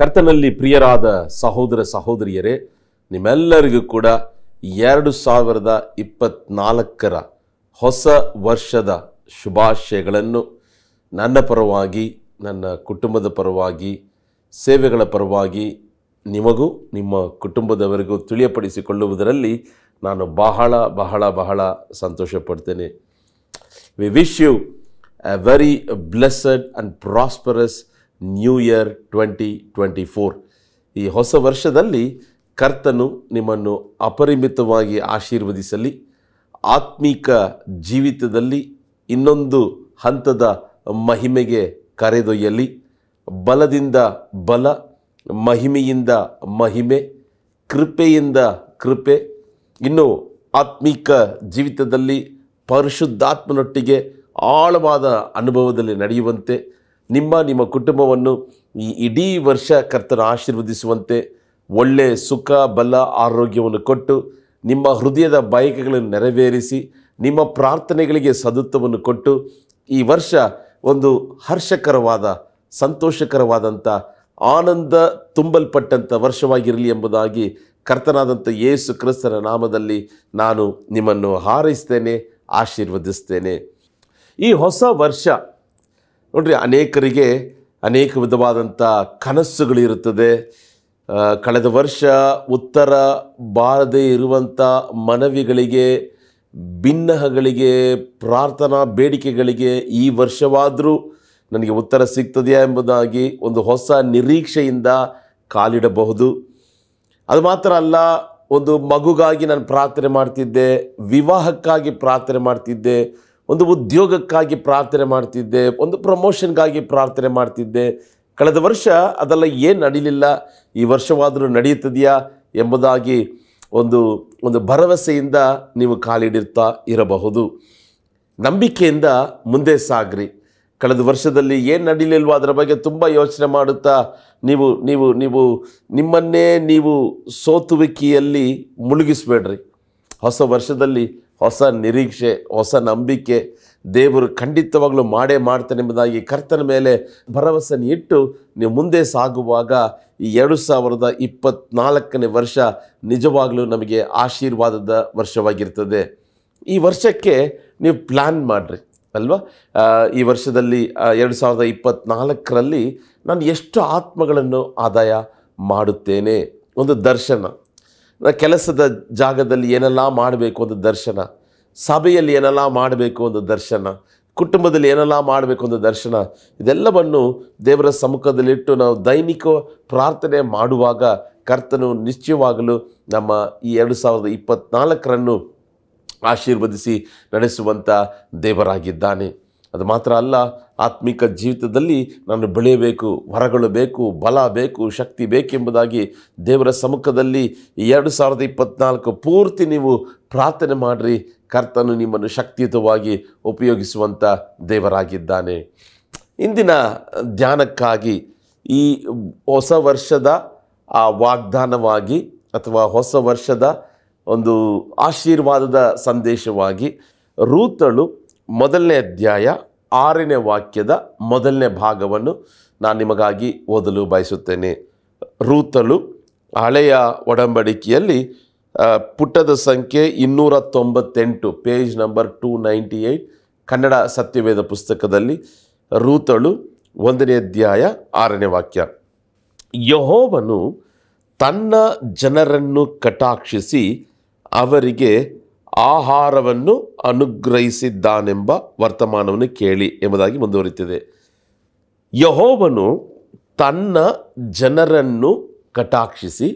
ಕರ್ತನಲ್ಲಿ ಪ್ರಿಯರಾದ ಸಹೋದರ ಸಹೋದರಿಯರೇ ನಿಮ್ಮೆಲ್ಲರಿಗೂ ಕೂಡ ಎರಡು ಸಾವಿರದ ಇಪ್ಪತ್ನಾಲ್ಕರ ಹೊಸ ವರ್ಷದ ಶುಭಾಶಯಗಳನ್ನು ನನ್ನ ಪರವಾಗಿ ನನ್ನ ಕುಟುಂಬದ ಪರವಾಗಿ ಸೇವೆಗಳ ಪರವಾಗಿ ನಿಮಗೂ ನಿಮ್ಮ ಕುಟುಂಬದವರೆಗೂ ತಿಳಿಯಪಡಿಸಿಕೊಳ್ಳುವುದರಲ್ಲಿ ನಾನು ಬಹಳ ಬಹಳ ಬಹಳ ಸಂತೋಷಪಡ್ತೇನೆ we wish you a very blessed and prosperous new year twenty twenty four ಈ ಹೊಸ ವರ್ಷದಲ್ಲಿ ಕರ್ತನು ನಿಮ್ಮನ್ನು ಅಪರಿಮಿತವಾಗಿ ಆಶೀರ್ವದಿಸಲಿ ಆತ್ಮೀಕ ಜೀವಿತದಲ್ಲಿ ಇನ್ನೊಂದು ಹಂತದ ಮಹಿಮೆಗೆ ಕರೆದೊಯ್ಯಲಿ ಬಲದಿಂದ ಬಲ ಮಹಿಮೆಯಿಂದ ಮಹಿಮೆ ಕೃಪೆಯಿಂದ ಕೃಪೆ ಇನ್ನು ಆತ್ಮೀಕ ಜೀವಿತದಲ್ಲಿ ಪರಿಶುದ್ಧಾತ್ಮನೊಟ್ಟಿಗೆ ಆಳವಾದ ಅನುಭವದಲ್ಲಿ ನಡೆಯುವಂತೆ ನಿಮ್ಮ ನಿಮ್ಮ ಕುಟುಂಬವನ್ನು ಈ ಇಡೀ ವರ್ಷ ಕರ್ತನ ಆಶೀರ್ವದಿಸುವಂತೆ ಒಳ್ಳೆಯ ಸುಖ ಬಲ ಆರೋಗ್ಯವನ್ನು ಕೊಟ್ಟು ನಿಮ್ಮ ಹೃದಯದ ಬಯಕೆಗಳನ್ನು ನೆರವೇರಿಸಿ ನಿಮ್ಮ ಪ್ರಾರ್ಥನೆಗಳಿಗೆ ಸದುತ್ವವನ್ನು ಕೊಟ್ಟು ಈ ವರ್ಷ ಒಂದು ಹರ್ಷಕರವಾದ ಸಂತೋಷಕರವಾದಂಥ ಆನಂದ ತುಂಬಲ್ಪಟ್ಟಂಥ ವರ್ಷವಾಗಿರಲಿ ಎಂಬುದಾಗಿ ಕರ್ತನಾದಂಥ ಯೇಸು ಕ್ರಿಸ್ತನ ನಾಮದಲ್ಲಿ ನಾನು ನಿಮ್ಮನ್ನು ಹಾರೈಸ್ತೇನೆ ಆಶೀರ್ವದಿಸ್ತೇನೆ ಈ ಹೊಸ ವರ್ಷ ನೋಡ್ರಿ ಅನೇಕರಿಗೆ ಅನೇಕ ವಿಧವಾದಂಥ ಕನಸುಗಳಿರುತ್ತದೆ ಕಳೆದ ವರ್ಷ ಉತ್ತರ ಬಾರದೇ ಇರುವಂಥ ಮನವಿಗಳಿಗೆ ಭಿನ್ನಹಗಳಿಗೆ ಪ್ರಾರ್ಥನಾ ಬೇಡಿಕೆಗಳಿಗೆ ಈ ವರ್ಷವಾದರೂ ನನಗೆ ಉತ್ತರ ಸಿಗ್ತದೆಯಾ ಎಂಬುದಾಗಿ ಒಂದು ಹೊಸ ನಿರೀಕ್ಷೆಯಿಂದ ಕಾಲಿಡಬಹುದು ಅದು ಮಾತ್ರ ಅಲ್ಲ ಒಂದು ಮಗುಗಾಗಿ ನಾನು ಪ್ರಾರ್ಥನೆ ಮಾಡ್ತಿದ್ದೆ ವಿವಾಹಕ್ಕಾಗಿ ಪ್ರಾರ್ಥನೆ ಮಾಡ್ತಿದ್ದೆ ಒಂದು ಉದ್ಯೋಗಕ್ಕಾಗಿ ಪ್ರಾರ್ಥನೆ ಮಾಡ್ತಿದ್ದೆ ಒಂದು ಪ್ರಮೋಷನ್ಗಾಗಿ ಪ್ರಾರ್ಥನೆ ಮಾಡ್ತಿದ್ದೆ ಕಳೆದ ವರ್ಷ ಅದೆಲ್ಲ ಏನು ನಡೀಲಿಲ್ಲ ಈ ವರ್ಷವಾದರೂ ನಡೆಯುತ್ತದೆಯಾ ಎಂಬುದಾಗಿ ಒಂದು ಒಂದು ಭರವಸೆಯಿಂದ ನೀವು ಕಾಲಿಡಿರ್ತಾ ಇರಬಹುದು ನಂಬಿಕೆಯಿಂದ ಮುಂದೆ ಸಾಗ್ರಿ ಕಳೆದ ವರ್ಷದಲ್ಲಿ ಏನು ನಡೀಲಿಲ್ವೋ ಅದರ ಬಗ್ಗೆ ತುಂಬ ಯೋಚನೆ ಮಾಡುತ್ತಾ ನೀವು ನೀವು ನೀವು ನಿಮ್ಮನ್ನೇ ನೀವು ಸೋತುವಿಕೆಯಲ್ಲಿ ಮುಳುಗಿಸ್ಬೇಡ್ರಿ ಹೊಸ ವರ್ಷದಲ್ಲಿ ಹೊಸ ನಿರೀಕ್ಷೆ ಹೊಸ ನಂಬಿಕೆ ದೇವರು ಖಂಡಿತವಾಗಲೂ ಮಾಡೇ ಮಾಡ್ತಾನೆ ಎಂಬುದಾಗಿ ಕರ್ತನ ಮೇಲೆ ಭರವಸೆಯನ್ನು ಇಟ್ಟು ನೀವು ಮುಂದೆ ಸಾಗುವಾಗ ಈ ಎರಡು ಸಾವಿರದ ಇಪ್ಪತ್ತ್ನಾಲ್ಕನೇ ವರ್ಷ ನಿಜವಾಗಲೂ ನಮಗೆ ಆಶೀರ್ವಾದದ ವರ್ಷವಾಗಿರ್ತದೆ ಈ ವರ್ಷಕ್ಕೆ ನೀವು ಪ್ಲ್ಯಾನ್ ಮಾಡಿರಿ ಅಲ್ವಾ ಈ ವರ್ಷದಲ್ಲಿ ಎರಡು ಸಾವಿರದ ಇಪ್ಪತ್ತ್ನಾಲ್ಕರಲ್ಲಿ ನಾನು ಎಷ್ಟು ಆತ್ಮಗಳನ್ನು ಆದಾಯ ಮಾಡುತ್ತೇನೆ ಒಂದು ದರ್ಶನ ಕೆಲಸದ ಜಾಗದಲ್ಲಿ ಏನೆಲ್ಲ ಮಾಡಬೇಕು ಒಂದು ದರ್ಶನ ಸಭೆಯಲ್ಲಿ ಏನೆಲ್ಲ ಮಾಡಬೇಕು ಒಂದು ದರ್ಶನ ಕುಟುಂಬದಲ್ಲಿ ಏನೆಲ್ಲ ಮಾಡಬೇಕು ಒಂದು ದರ್ಶನ ಇದೆಲ್ಲವನ್ನು ದೇವರ ಸಮ್ಮುಖದಲ್ಲಿಟ್ಟು ನಾವು ದೈನಿಕ ಪ್ರಾರ್ಥನೆ ಮಾಡುವಾಗ ಕರ್ತನು ನಿಶ್ಚಯವಾಗಲು ನಮ್ಮ ಈ ಎರಡು ಸಾವಿರದ ಇಪ್ಪತ್ತ್ನಾಲ್ಕರನ್ನು ಆಶೀರ್ವದಿಸಿ ನಡೆಸುವಂಥ ದೇವರಾಗಿದ್ದಾನೆ ಅದು ಮಾತ್ರ ಅಲ್ಲ ಆತ್ಮಿಕ ಜೀವಿತದಲ್ಲಿ ನಾನು ಬೆಳೆಯಬೇಕು ಹೊರಗಳು ಬೇಕು ಬಲ ಬೇಕು ಶಕ್ತಿ ಬೇಕೆಂಬುದಾಗಿ ದೇವರ ಸಮ್ಮುಖದಲ್ಲಿ ಎರಡು ಸಾವಿರದ ಇಪ್ಪತ್ತ್ನಾಲ್ಕು ಪೂರ್ತಿ ನೀವು ಪ್ರಾರ್ಥನೆ ಮಾಡಿರಿ ಕರ್ತನು ನಿಮ್ಮನ್ನು ಶಕ್ತಿಯುತವಾಗಿ ಉಪಯೋಗಿಸುವಂಥ ದೇವರಾಗಿದ್ದಾನೆ ಇಂದಿನ ಧ್ಯಾನಕ್ಕಾಗಿ ಈ ಹೊಸ ವರ್ಷದ ಆ ವಾಗ್ದಾನವಾಗಿ ಅಥವಾ ಹೊಸ ವರ್ಷದ ಒಂದು ಆಶೀರ್ವಾದದ ಸಂದೇಶವಾಗಿ ರೂತಳು ಮೊದಲನೇ ಅಧ್ಯಾಯ ಆರನೇ ವಾಕ್ಯದ ಮೊದಲನೇ ಭಾಗವನ್ನು ನಾನು ನಿಮಗಾಗಿ ಓದಲು ಬಯಸುತ್ತೇನೆ ರೂತಲು ಹಳೆಯ ಒಡಂಬಡಿಕೆಯಲ್ಲಿ ಪುಟದ ಸಂಖ್ಯೆ ಇನ್ನೂರ ತೊಂಬತ್ತೆಂಟು page number two ninety eight Kannada ಸತ್ಯವೇದ ಪುಸ್ತಕದಲ್ಲಿ ರೂತಳು ಒಂದನೇ ಅಧ್ಯಾಯ ಆರನೇ ವಾಕ್ಯ ಯಹೋವನು ತನ್ನ ಜನರನ್ನು ಕಟಾಕ್ಷಿಸಿ ಅವರಿಗೆ ಆಹಾರವನ್ನು ಅನುಗ್ರಹಿಸಿದ್ದಾನೆಂಬ ವರ್ತಮಾನವನ್ನು ಕೇಳಿ ಎಂಬುದಾಗಿ ಮುಂದುವರಿತಿದೆ ಯಹೋವನು ತನ್ನ ಜನರನ್ನು ಕಟಾಕ್ಷಿಸಿ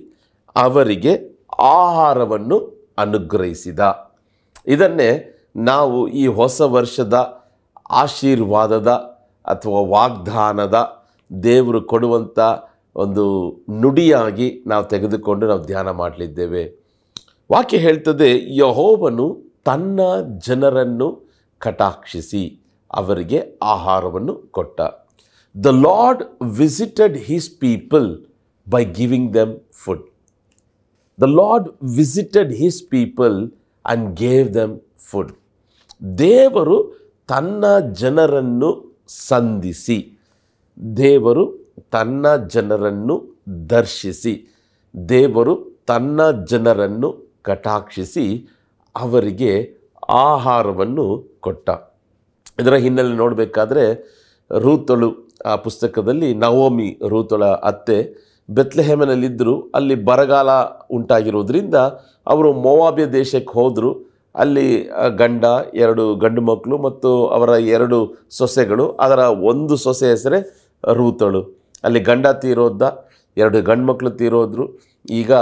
ಅವರಿಗೆ ಆಹಾರವನ್ನು ಅನುಗ್ರಹಿಸಿದ ಇದನ್ನೇ ನಾವು ಈ ಹೊಸ ವರ್ಷದ ಆಶೀರ್ವಾದದ ಅಥವಾ ವಾಗ್ದಾನದ ದೇವರು ಕೊಡುವಂಥ ಒಂದು ನುಡಿಯಾಗಿ ನಾವು ತೆಗೆದುಕೊಂಡು ನಾವು ಧ್ಯಾನ ಮಾಡಲಿದ್ದೇವೆ ವಾಕ್ಯ ಹೇಳ್ತದೆ ಯಹೋವನು ತನ್ನ ಜನರನ್ನು ಕಟಾಕ್ಷಿಸಿ ಅವರಿಗೆ ಆಹಾರವನ್ನು ಕೊಟ್ಟ the Lord visited his people by giving them food the Lord visited his people and gave them food ದೇವರು ತನ್ನ ಜನರನ್ನು ಸಂಧಿಸಿ ದೇವರು ತನ್ನ ಜನರನ್ನು ದರ್ಶಿಸಿ ದೇವರು ತನ್ನ ಜನರನ್ನು ಕಟಾಕ್ಷಿಸಿ ಅವರಿಗೆ ಆಹಾರವನ್ನು ಕೊಟ್ಟ ಇದರ ಹಿನ್ನೆಲೆ ನೋಡಬೇಕಾದ್ರೆ ರೂತಳು ಆ ಪುಸ್ತಕದಲ್ಲಿ ನವೋಮಿ ರೂತಳ ಅತ್ತೆ ಬೆತ್ಲೆಹೆಮನಲ್ಲಿದ್ದರು ಅಲ್ಲಿ ಬರಗಾಲ ಉಂಟಾಗಿರೋದ್ರಿಂದ ಅವರು ಮೋವಾಬ್ಯ ದೇಶಕ್ಕೆ ಹೋದರು ಅಲ್ಲಿ ಗಂಡ ಎರಡು ಗಂಡು ಮಕ್ಕಳು ಮತ್ತು ಅವರ ಎರಡು ಸೊಸೆಗಳು ಅದರ ಒಂದು ಸೊಸೆ ಹೆಸರೇ ರೂತಳು ಅಲ್ಲಿ ಗಂಡ ತೀರೋದ್ದ ಎರಡು ಗಂಡು ಮಕ್ಕಳು ತೀರೋದ್ರು ಈಗ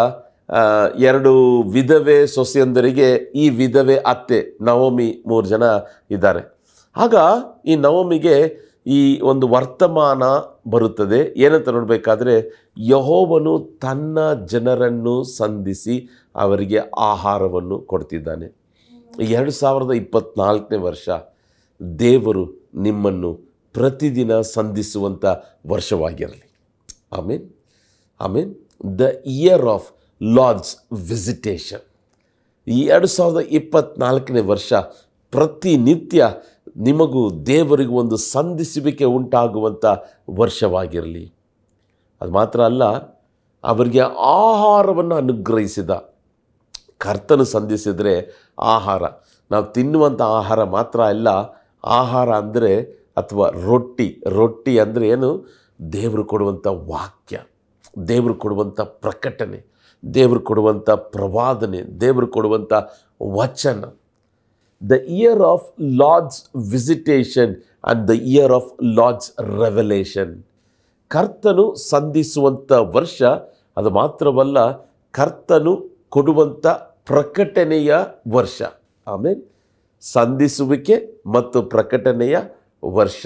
ಎರಡು ವಿಧವೆ ಸೊಸೆಯಂದರಿಗೆ ಈ ವಿಧವೆ ಅತ್ತೆ ನವಮಿ ಮೂರು ಜನ ಇದ್ದಾರೆ ಆಗ ಈ ನವಮಿಗೆ ಈ ಒಂದು ವರ್ತಮಾನ ಬರುತ್ತದೆ ಏನಂತ ನೋಡಬೇಕಾದ್ರೆ ಯಹೋವನು ತನ್ನ ಜನರನ್ನು ಸಂಧಿಸಿ ಅವರಿಗೆ ಆಹಾರವನ್ನು ಕೊಡ್ತಿದ್ದಾನೆ ಎರಡು ಸಾವಿರದ ಇಪ್ಪತ್ತ್ನಾಲ್ಕನೇ ವರ್ಷ ದೇವರು ನಿಮ್ಮನ್ನು ಪ್ರತಿದಿನ ಸಂಧಿಸುವಂಥ ವರ್ಷವಾಗಿರಲಿ I mean I mean the year of Lord's visitation ಈ ಎರಡು ಸಾವಿರದ ಇಪ್ಪತ್ತ್ನಾಲ್ಕನೇ ವರ್ಷ ಪ್ರತಿನಿತ್ಯ ನಿಮಗೂ ದೇವರಿಗೆ ಒಂದು ಸಂಧಿಸುವಿಕೆ ಉಂಟಾಗುವಂಥ ವರ್ಷವಾಗಿರಲಿ ಅದು ಮಾತ್ರ ಅಲ್ಲ ಅವರಿಗೆ ಆಹಾರವನ್ನು ಅನುಗ್ರಹಿಸಿದ ಕರ್ತನು ಸಂಧಿಸಿದರೆ ಆಹಾರ ನಾವು ತಿನ್ನುವಂಥ ಆಹಾರ ಮಾತ್ರ ಅಲ್ಲ ಆಹಾರ ಅಂದರೆ ಅಥವಾ ರೊಟ್ಟಿ ರೊಟ್ಟಿ ಅಂದರೆ ಏನು ದೇವರು ಕೊಡುವಂಥ ವಾಕ್ಯ ದೇವರು ಕೊಡುವಂಥ ಪ್ರಕಟಣೆ ದೇವರು ಕೊಡುವಂಥ ಪ್ರವಾದನೆ ದೇವರು ಕೊಡುವಂಥ ವಚನ the year of Lord's visitation and the year of Lord's revelation ಕರ್ತನು ಸಂಧಿಸುವಂಥ ವರ್ಷ ಅದು ಮಾತ್ರವಲ್ಲ ಕರ್ತನು ಕೊಡುವಂಥ ಪ್ರಕಟಣೆಯ ವರ್ಷ ಮೀನ್ ಸಂಧಿಸುವಿಕೆ ಮತ್ತು ಪ್ರಕಟಣೆಯ ವರ್ಷ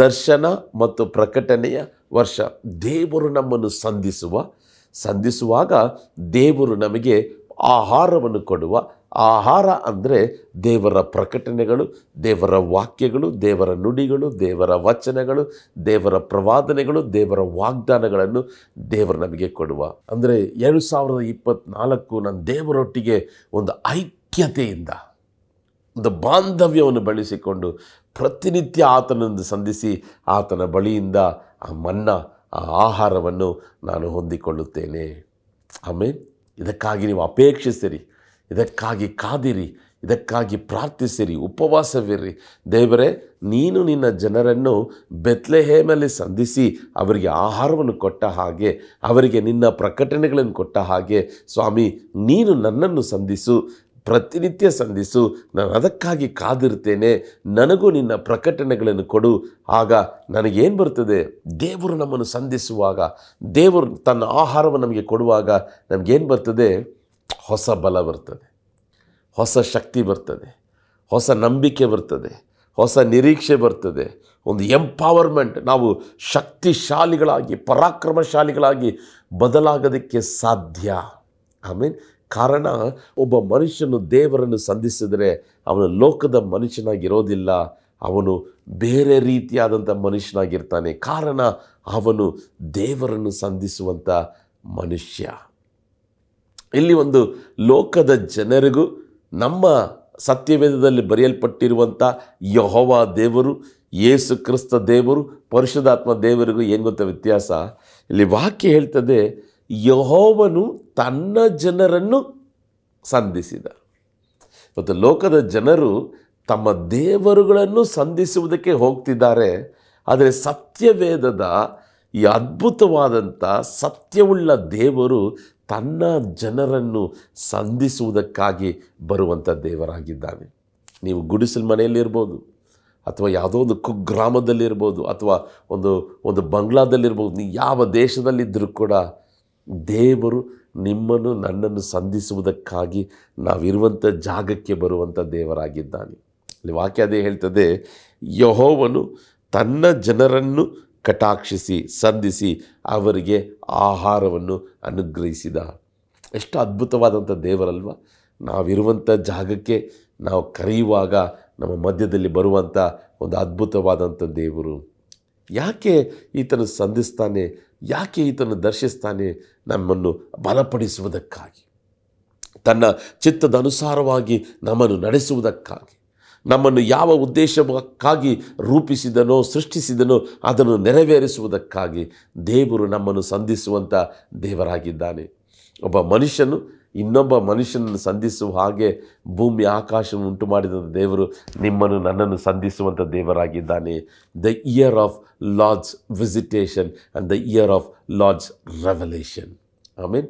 ದರ್ಶನ ಮತ್ತು ಪ್ರಕಟಣೆಯ ವರ್ಷ ದೇವರು ನಮ್ಮನ್ನು ಸಂಧಿಸುವ ಸಂಧಿಸುವಾಗ ದೇವರು ನಮಗೆ ಆಹಾರವನ್ನು ಕೊಡುವ ಆಹಾರ ಅಂದರೆ ದೇವರ ಪ್ರಕಟಣೆಗಳು ದೇವರ ವಾಕ್ಯಗಳು ದೇವರ ನುಡಿಗಳು ದೇವರ ವಚನಗಳು ದೇವರ ಪ್ರವಾದನೆಗಳು ದೇವರ ವಾಗ್ದಾನಗಳನ್ನು ದೇವರು ನಮಗೆ ಕೊಡುವ ಅಂದರೆ ಎರಡು ಸಾವಿರದ ಇಪ್ಪತ್ತ್ನಾಲ್ಕು ನನ್ನ ದೇವರೊಟ್ಟಿಗೆ ಒಂದು ಐಕ್ಯತೆಯಿಂದ ಒಂದು ಬಾಂಧವ್ಯವನ್ನು ಬೆಳೆಸಿಕೊಂಡು ಪ್ರತಿನಿತ್ಯ ಆತನನ್ನು ಸಂಧಿಸಿ ಆತನ ಬಳಿಯಿಂದ ಆ ಮನ್ನ ಆಹಾರವನ್ನು ನಾನು ಹೊಂದಿಕೊಳ್ಳುತ್ತೇನೆ ಆಮೇಲೆ ಇದಕ್ಕಾಗಿ ನೀವು ಅಪೇಕ್ಷಿಸಿರಿ ಇದಕ್ಕಾಗಿ ಕಾದಿರಿ ಇದಕ್ಕಾಗಿ ಪ್ರಾರ್ಥಿಸಿರಿ ಉಪವಾಸವಿರಿ ದೇವರೇ ನೀನು ನಿನ್ನ ಜನರನ್ನು ಬೆತ್ಲೆಹೇಮಲ್ಲಿ ಸಂಧಿಸಿ ಅವರಿಗೆ ಆಹಾರವನ್ನು ಕೊಟ್ಟ ಹಾಗೆ ಅವರಿಗೆ ನಿನ್ನ ಪ್ರಕಟಣೆಗಳನ್ನು ಕೊಟ್ಟ ಹಾಗೆ ಸ್ವಾಮಿ ನೀನು ನನ್ನನ್ನು ಸಂಧಿಸು ಪ್ರತಿನಿತ್ಯ ಸಂಧಿಸು ನಾನು ಅದಕ್ಕಾಗಿ ಕಾದಿರ್ತೇನೆ ನನಗೂ ನಿನ್ನ ಪ್ರಕಟಣೆಗಳನ್ನು ಕೊಡು ಆಗ ನನಗೇನು ಬರ್ತದೆ ದೇವರು ನಮ್ಮನ್ನು ಸಂಧಿಸುವಾಗ ದೇವರು ತನ್ನ ಆಹಾರವನ್ನು ನಮಗೆ ಕೊಡುವಾಗ ನಮಗೇನು ಬರ್ತದೆ ಹೊಸ ಬಲ ಬರ್ತದೆ ಹೊಸ ಶಕ್ತಿ ಬರ್ತದೆ ಹೊಸ ನಂಬಿಕೆ ಬರ್ತದೆ ಹೊಸ ನಿರೀಕ್ಷೆ ಬರ್ತದೆ ಒಂದು ಎಂಪವರ್ಮೆಂಟ್ ನಾವು ಶಕ್ತಿಶಾಲಿಗಳಾಗಿ ಪರಾಕ್ರಮಶಾಲಿಗಳಾಗಿ ಬದಲಾಗೋದಕ್ಕೆ ಸಾಧ್ಯ ಐ ಮೀನ್ ಕಾರಣ ಒಬ್ಬ ಮನುಷ್ಯನು ದೇವರನ್ನು ಸಂಧಿಸಿದರೆ ಅವನು ಲೋಕದ ಮನುಷ್ಯನಾಗಿರೋದಿಲ್ಲ ಅವನು ಬೇರೆ ರೀತಿಯಾದಂಥ ಮನುಷ್ಯನಾಗಿರ್ತಾನೆ ಕಾರಣ ಅವನು ದೇವರನ್ನು ಸಂಧಿಸುವಂಥ ಮನುಷ್ಯ ಇಲ್ಲಿ ಒಂದು ಲೋಕದ ಜನರಿಗೂ ನಮ್ಮ ಸತ್ಯವೇದದಲ್ಲಿ ಬರೆಯಲ್ಪಟ್ಟಿರುವಂಥ ಯಹೋವ ದೇವರು ಯೇಸು ಕ್ರಿಸ್ತ ದೇವರು ಪರಿಶುದ್ಧಾತ್ಮ ದೇವರಿಗೂ ಏನು ಗೊತ್ತ ವ್ಯತ್ಯಾಸ ಇಲ್ಲಿ ವಾಕ್ಯ ಹೇಳ್ತದೆ ಯಹೋವನು ತನ್ನ ಜನರನ್ನು ಸಂಧಿಸಿದ ಮತ್ತು ಲೋಕದ ಜನರು ತಮ್ಮ ದೇವರುಗಳನ್ನು ಸಂಧಿಸುವುದಕ್ಕೆ ಹೋಗ್ತಿದ್ದಾರೆ ಆದರೆ ಸತ್ಯವೇದದ ಈ ಅದ್ಭುತವಾದಂಥ ಸತ್ಯವುಳ್ಳ ದೇವರು ತನ್ನ ಜನರನ್ನು ಸಂಧಿಸುವುದಕ್ಕಾಗಿ ಬರುವಂಥ ದೇವರಾಗಿದ್ದಾನೆ ನೀವು ಗುಡಿಸಲು ಮನೆಯಲ್ಲಿರ್ಬೋದು ಅಥವಾ ಯಾವುದೋ ಒಂದು ಕುಗ್ರಾಮದಲ್ಲಿರ್ಬೋದು ಅಥವಾ ಒಂದು ಒಂದು ಬಂಗ್ಲಾದಲ್ಲಿರ್ಬೋದು ನೀವು ಯಾವ ದೇಶದಲ್ಲಿದ್ದರೂ ಕೂಡ ದೇವರು ನಿಮ್ಮನ್ನು ನನ್ನನ್ನು ಸಂಧಿಸುವುದಕ್ಕಾಗಿ ನಾವಿರುವಂಥ ಜಾಗಕ್ಕೆ ಬರುವಂಥ ದೇವರಾಗಿದ್ದಾನೆ ಅಲ್ಲಿ ವಾಕ್ಯ ಅದೇ ಹೇಳ್ತದೆ ಯಹೋವನು ತನ್ನ ಜನರನ್ನು ಕಟಾಕ್ಷಿಸಿ ಸಂಧಿಸಿ ಅವರಿಗೆ ಆಹಾರವನ್ನು ಅನುಗ್ರಹಿಸಿದ ಎಷ್ಟು ಅದ್ಭುತವಾದಂಥ ದೇವರಲ್ವ ನಾವಿರುವಂಥ ಜಾಗಕ್ಕೆ ನಾವು ಕರೆಯುವಾಗ ನಮ್ಮ ಮಧ್ಯದಲ್ಲಿ ಬರುವಂಥ ಒಂದು ಅದ್ಭುತವಾದಂಥ ದೇವರು ಯಾಕೆ ಈತನು ಸಂಧಿಸ್ತಾನೆ ಯಾಕೆ ಈತನು ದರ್ಶಿಸ್ತಾನೆ ನಮ್ಮನ್ನು ಬಲಪಡಿಸುವುದಕ್ಕಾಗಿ ತನ್ನ ಚಿತ್ತದ ಅನುಸಾರವಾಗಿ ನಮ್ಮನ್ನು ನಡೆಸುವುದಕ್ಕಾಗಿ ನಮ್ಮನ್ನು ಯಾವ ಉದ್ದೇಶಕ್ಕಾಗಿ ರೂಪಿಸಿದನೋ ಸೃಷ್ಟಿಸಿದನೋ ಅದನ್ನು ನೆರವೇರಿಸುವುದಕ್ಕಾಗಿ ದೇವರು ನಮ್ಮನ್ನು ಸಂಧಿಸುವಂಥ ದೇವರಾಗಿದ್ದಾನೆ ಒಬ್ಬ ಮನುಷ್ಯನು ಇನ್ನೊಬ್ಬ ಮನುಷ್ಯನನ್ನು ಸಂಧಿಸುವ ಹಾಗೆ ಭೂಮಿ ಆಕಾಶವನ್ನು ಉಂಟು ಮಾಡಿದಂಥ ದೇವರು ನಿಮ್ಮನ್ನು ನನ್ನನ್ನು ಸಂಧಿಸುವಂಥ ದೇವರಾಗಿದ್ದಾನೆ the year of Lord's visitation and the year of Lord's revelation I mean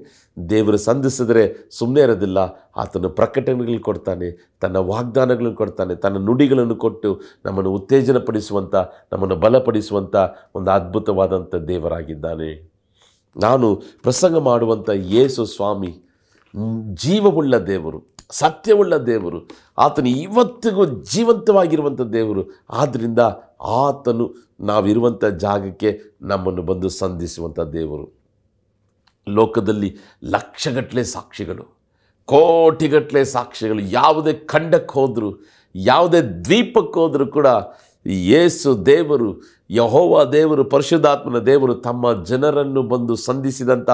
ದೇವರು ಸಂಧಿಸಿದ್ರೆ ಸುಮ್ಮನೆ ಇರೋದಿಲ್ಲ ಆತನು ಪ್ರಕಟಣೆಗಳು ಕೊಡ್ತಾನೆ ತನ್ನ ವಾಗ್ದಾನಗಳನ್ನು ಕೊಡ್ತಾನೆ ತನ್ನ ನುಡಿಗಳನ್ನು ಕೊಟ್ಟು ನಮ್ಮನ್ನು ಉತ್ತೇಜನಪಡಿಸುವಂಥ ನಮ್ಮನ್ನು ಬಲಪಡಿಸುವಂಥ ಒಂದು ಅದ್ಭುತವಾದಂಥ ದೇವರಾಗಿದ್ದಾನೆ ನಾನು ಪ್ರಸಂಗ ಮಾಡುವಂಥ ಯೇಸು ಸ್ವಾಮಿ ಜೀವವುಳ್ಳ ದೇವರು ಸತ್ಯವುಳ್ಳ ದೇವರು ಆತನು ಇವತ್ತಿಗೂ ಜೀವಂತವಾಗಿರುವಂಥ ದೇವರು ಆದ್ದರಿಂದ ಆತನು ನಾವಿರುವಂಥ ಜಾಗಕ್ಕೆ ನಮ್ಮನ್ನು ಬಂದು ಸಂಧಿಸುವಂಥ ದೇವರು ಲೋಕದಲ್ಲಿ ಲಕ್ಷಗಟ್ಟಲೆ ಸಾಕ್ಷಿಗಳು ಕೋಟಿಗಟ್ಟಲೆ ಸಾಕ್ಷಿಗಳು ಯಾವುದೇ ಖಂಡಕ್ಕೆ ಹೋದರೂ ಯಾವುದೇ ದ್ವೀಪಕ್ಕೆ ಹೋದರೂ ಕೂಡ ಯೇಸು ದೇವರು ಯಹೋವ ದೇವರು ಪರಿಶುದ್ಧಾತ್ಮನ ದೇವರು ತಮ್ಮ ಜನರನ್ನು ಬಂದು ಸಂಧಿಸಿದಂಥ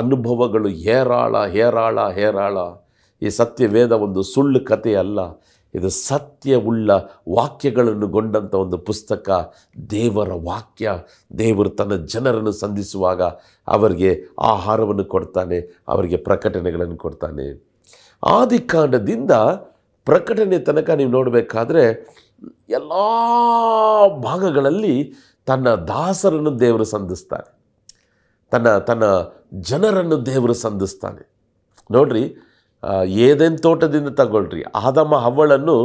ಅನುಭವಗಳು ಹೇರಾಳ ಹೇರಾಳ ಹೇರಾಳ ಈ ಸತ್ಯವೇದ ಒಂದು ಸುಳ್ಳು ಕಥೆಯಲ್ಲ ಇದು ಸತ್ಯವುಳ್ಳ ವಾಕ್ಯಗಳನ್ನು ಗೊಂಡಂಥ ಒಂದು ಪುಸ್ತಕ ದೇವರ ವಾಕ್ಯ ದೇವರು ತನ್ನ ಜನರನ್ನು ಸಂಧಿಸುವಾಗ ಅವರಿಗೆ ಆಹಾರವನ್ನು ಕೊಡ್ತಾನೆ ಅವರಿಗೆ ಪ್ರಕಟಣೆಗಳನ್ನು ಕೊಡ್ತಾನೆ ಆದಿಕಾಂಡದಿಂದ ಪ್ರಕಟಣೆ ತನಕ ನೀವು ನೋಡಬೇಕಾದ್ರೆ ಎಲ್ಲ ಭಾಗಗಳಲ್ಲಿ ತನ್ನ ದಾಸರನ್ನು ದೇವರು ಸಂಧಿಸ್ತಾನೆ ತನ್ನ ತನ್ನ ಜನರನ್ನು ದೇವರು ಸಂಧಿಸ್ತಾನೆ ನೋಡ್ರಿ ಏದೇನು ತೋಟದಿಂದ ತಗೊಳ್ರಿ ಆದಮ್ಮ ಹವ್ವಳನ್ನು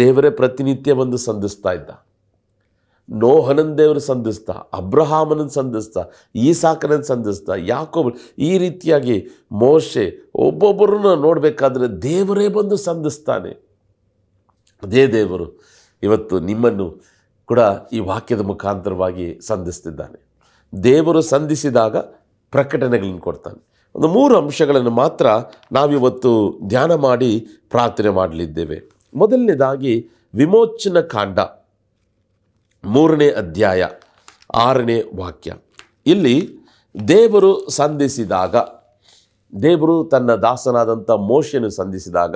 ದೇವರೇ ಪ್ರತಿನಿತ್ಯ ಬಂದು ಸಂಧಿಸ್ತಾ ಇದ್ದ ನೋಹನನ್ ದೇವರು ಸಂಧಿಸ್ತಾ ಅಬ್ರಹಾಮನನ್ನು ಸಂಧಿಸ್ತಾ ಈಸಾಕನನ್ನು ಸಂಧಿಸ್ತಾ ಯಾಕೋ ಈ ರೀತಿಯಾಗಿ ಮೋಶೆ ಒಬ್ಬೊಬ್ಬರನ್ನು ನೋಡಬೇಕಾದ್ರೆ ದೇವರೇ ಬಂದು ಸಂಧಿಸ್ತಾನೆ ಅದೇ ದೇವರು ಇವತ್ತು ನಿಮ್ಮನ್ನು ಕೂಡ ಈ ವಾಕ್ಯದ ಮುಖಾಂತರವಾಗಿ ಸಂಧಿಸ್ತಿದ್ದಾನೆ ದೇವರು ಸಂಧಿಸಿದಾಗ ಪ್ರಕಟಣೆಗಳನ್ನು ಕೊಡ್ತಾನೆ ಒಂದು ಮೂರು ಅಂಶಗಳನ್ನು ಮಾತ್ರ ನಾವಿವತ್ತು ಧ್ಯಾನ ಮಾಡಿ ಪ್ರಾರ್ಥನೆ ಮಾಡಲಿದ್ದೇವೆ ಮೊದಲನೇದಾಗಿ ವಿಮೋಚನ ಕಾಂಡ ಮೂರನೇ ಅಧ್ಯಾಯ ಆರನೇ ವಾಕ್ಯ ಇಲ್ಲಿ ದೇವರು ಸಂಧಿಸಿದಾಗ ದೇವರು ತನ್ನ ದಾಸನಾದಂಥ ಮೋಶೆಯನ್ನು ಸಂಧಿಸಿದಾಗ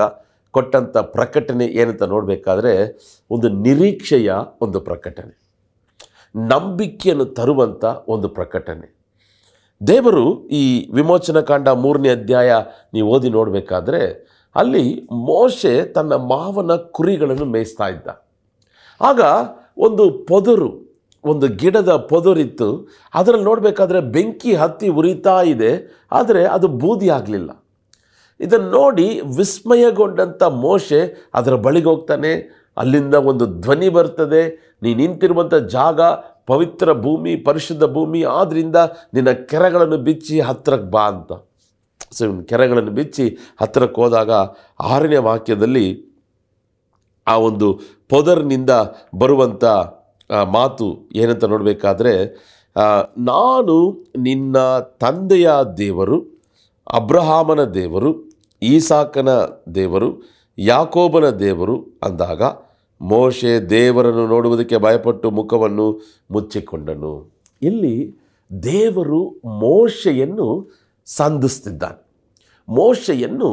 ಕೊಟ್ಟಂಥ ಪ್ರಕಟಣೆ ಏನಂತ ನೋಡಬೇಕಾದ್ರೆ ಒಂದು ನಿರೀಕ್ಷೆಯ ಒಂದು ಪ್ರಕಟಣೆ ನಂಬಿಕೆಯನ್ನು ತರುವಂಥ ಒಂದು ಪ್ರಕಟಣೆ ದೇವರು ಈ ವಿಮೋಚನಕಾಂಡ ಮೂರನೇ ಅಧ್ಯಾಯ ನೀವು ಓದಿ ನೋಡಬೇಕಾದ್ರೆ ಅಲ್ಲಿ ಮೋಶೆ ತನ್ನ ಮಾವನ ಕುರಿಗಳನ್ನು ಮೇಯಿಸ್ತಾ ಇದ್ದ ಆಗ ಒಂದು ಪೊದರು ಒಂದು ಗಿಡದ ಪೊದರಿತ್ತು ಅದರಲ್ಲಿ ನೋಡಬೇಕಾದ್ರೆ ಬೆಂಕಿ ಹತ್ತಿ ಉರಿತಾ ಇದೆ ಆದರೆ ಅದು ಬೂದಿ ಆಗಲಿಲ್ಲ ಇದನ್ನು ನೋಡಿ ವಿಸ್ಮಯಗೊಂಡಂಥ ಮೋಶೆ ಅದರ ಬಳಿಗೆ ಹೋಗ್ತಾನೆ ಅಲ್ಲಿಂದ ಒಂದು ಧ್ವನಿ ಬರ್ತದೆ ನೀ ನಿಂತಿರುವಂಥ ಜಾಗ ಪವಿತ್ರ ಭೂಮಿ ಪರಿಶುದ್ಧ ಭೂಮಿ ಆದ್ದರಿಂದ ನಿನ್ನ ಕೆರೆಗಳನ್ನು ಬಿಚ್ಚಿ ಹತ್ತಿರಕ್ಕೆ ಬಾ ಅಂತ ಸೊ ಕೆರೆಗಳನ್ನು ಬಿಚ್ಚಿ ಹತ್ತಿರಕ್ಕೆ ಹೋದಾಗ ಆರನೇ ವಾಕ್ಯದಲ್ಲಿ ಆ ಒಂದು ಪೊದರ್ನಿಂದ ಬರುವಂಥ ಮಾತು ಏನಂತ ನೋಡಬೇಕಾದ್ರೆ ನಾನು ನಿನ್ನ ತಂದೆಯ ದೇವರು ಅಬ್ರಹಾಮನ ದೇವರು ಈಸಾಕನ ದೇವರು ಯಾಕೋಬನ ದೇವರು ಅಂದಾಗ ಮೋಶೆ ದೇವರನ್ನು ನೋಡುವುದಕ್ಕೆ ಭಯಪಟ್ಟು ಮುಖವನ್ನು ಮುಚ್ಚಿಕೊಂಡನು ಇಲ್ಲಿ ದೇವರು ಮೋಶೆಯನ್ನು ಸಂಧಿಸ್ತಿದ್ದಾನೆ ಮೋಶೆಯನ್ನು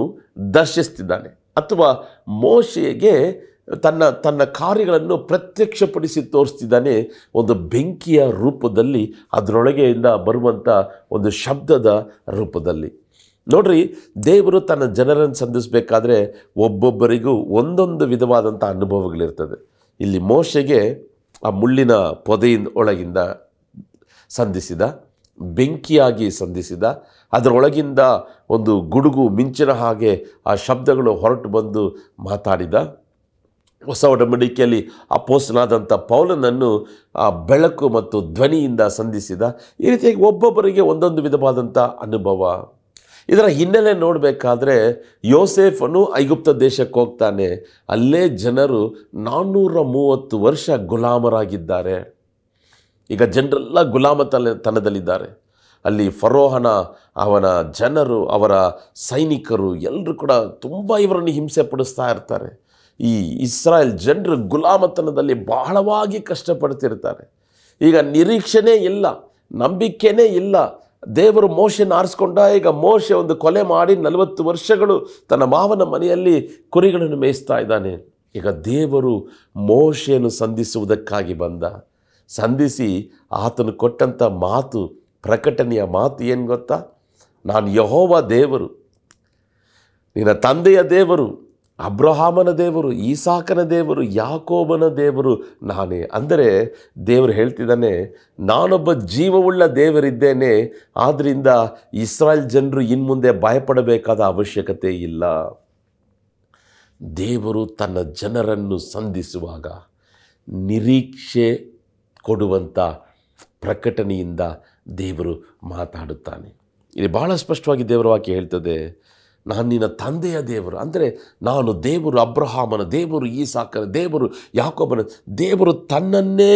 ದರ್ಶಿಸ್ತಿದ್ದಾನೆ ಅಥವಾ ಮೋಶೆಗೆ ತನ್ನ ತನ್ನ ಕಾರ್ಯಗಳನ್ನು ಪ್ರತ್ಯಕ್ಷಪಡಿಸಿ ತೋರಿಸ್ತಿದ್ದಾನೆ ಒಂದು ಬೆಂಕಿಯ ರೂಪದಲ್ಲಿ ಅದರೊಳಗೆಯಿಂದ ಬರುವಂಥ ಒಂದು ಶಬ್ದದ ರೂಪದಲ್ಲಿ ನೋಡ್ರಿ ದೇವರು ತನ್ನ ಜನರನ್ನು ಸಂಧಿಸಬೇಕಾದ್ರೆ ಒಬ್ಬೊಬ್ಬರಿಗೂ ಒಂದೊಂದು ವಿಧವಾದಂಥ ಅನುಭವಗಳಿರ್ತದೆ ಇಲ್ಲಿ ಮೋಶೆಗೆ ಆ ಮುಳ್ಳಿನ ಪೊದೆಯಿಂದ ಒಳಗಿಂದ ಸಂಧಿಸಿದ ಬೆಂಕಿಯಾಗಿ ಸಂಧಿಸಿದ ಅದರೊಳಗಿಂದ ಒಂದು ಗುಡುಗು ಮಿಂಚಿನ ಹಾಗೆ ಆ ಶಬ್ದಗಳು ಹೊರಟು ಬಂದು ಮಾತಾಡಿದ ಹೊಸ ಒಡಂಬಡಿಕೆಯಲ್ಲಿ ಅಪೋಸನಾದಂಥ ಪೌಲನನ್ನು ಆ ಬೆಳಕು ಮತ್ತು ಧ್ವನಿಯಿಂದ ಸಂಧಿಸಿದ ಈ ರೀತಿಯಾಗಿ ಒಬ್ಬೊಬ್ಬರಿಗೆ ಒಂದೊಂದು ವಿಧವಾದಂಥ ಅನುಭವ ಇದರ ಹಿನ್ನೆಲೆ ನೋಡಬೇಕಾದ್ರೆ ಯೋಸೇಫನು ಐಗುಪ್ತ ದೇಶಕ್ಕೆ ಹೋಗ್ತಾನೆ ಅಲ್ಲೇ ಜನರು ನಾನ್ನೂರ ಮೂವತ್ತು ವರ್ಷ ಗುಲಾಮರಾಗಿದ್ದಾರೆ ಈಗ ಜನರೆಲ್ಲ ತಲೆ ತನದಲ್ಲಿದ್ದಾರೆ ಅಲ್ಲಿ ಫರೋಹನ ಅವನ ಜನರು ಅವರ ಸೈನಿಕರು ಎಲ್ಲರೂ ಕೂಡ ತುಂಬ ಇವರನ್ನು ಹಿಂಸೆ ಪಡಿಸ್ತಾ ಇರ್ತಾರೆ ಈ ಇಸ್ರಾಯೇಲ್ ಜನರು ಗುಲಾಮತನದಲ್ಲಿ ಬಹಳವಾಗಿ ಕಷ್ಟಪಡ್ತಿರ್ತಾರೆ ಈಗ ನಿರೀಕ್ಷೆನೇ ಇಲ್ಲ ನಂಬಿಕೆನೇ ಇಲ್ಲ ದೇವರು ಮೋಶೆನ ಆರಿಸ್ಕೊಂಡ ಈಗ ಮೋಶೆ ಒಂದು ಕೊಲೆ ಮಾಡಿ ನಲವತ್ತು ವರ್ಷಗಳು ತನ್ನ ಮಾವನ ಮನೆಯಲ್ಲಿ ಕುರಿಗಳನ್ನು ಮೇಯಿಸ್ತಾ ಇದ್ದಾನೆ ಈಗ ದೇವರು ಮೋಶೆಯನ್ನು ಸಂಧಿಸುವುದಕ್ಕಾಗಿ ಬಂದ ಸಂಧಿಸಿ ಆತನು ಕೊಟ್ಟಂಥ ಮಾತು ಪ್ರಕಟಣೆಯ ಮಾತು ಏನು ಗೊತ್ತಾ ನಾನು ಯಹೋವ ದೇವರು ನಿನ್ನ ತಂದೆಯ ದೇವರು ಅಬ್ರಹಾಮನ ದೇವರು ಈಸಾಕನ ದೇವರು ಯಾಕೋಬನ ದೇವರು ನಾನೇ ಅಂದರೆ ದೇವರು ಹೇಳ್ತಿದ್ದಾನೆ ನಾನೊಬ್ಬ ಜೀವವುಳ್ಳ ದೇವರಿದ್ದೇನೆ ಆದ್ದರಿಂದ ಇಸ್ರಾಯೇಲ್ ಜನರು ಇನ್ನು ಮುಂದೆ ಭಯಪಡಬೇಕಾದ ಅವಶ್ಯಕತೆ ಇಲ್ಲ ದೇವರು ತನ್ನ ಜನರನ್ನು ಸಂಧಿಸುವಾಗ ನಿರೀಕ್ಷೆ ಕೊಡುವಂಥ ಪ್ರಕಟಣೆಯಿಂದ ದೇವರು ಮಾತಾಡುತ್ತಾನೆ ಇಲ್ಲಿ ಬಹಳ ಸ್ಪಷ್ಟವಾಗಿ ದೇವರ ವಾಕ್ಯ ಹೇಳ್ತದೆ ನಾನು ನಿನ್ನ ತಂದೆಯ ದೇವರು ಅಂದರೆ ನಾನು ದೇವರು ಅಬ್ರಹಾಮನ ದೇವರು ಈ ಸಾಕನ ದೇವರು ಯಾಕೊಬ್ಬನ ದೇವರು ತನ್ನನ್ನೇ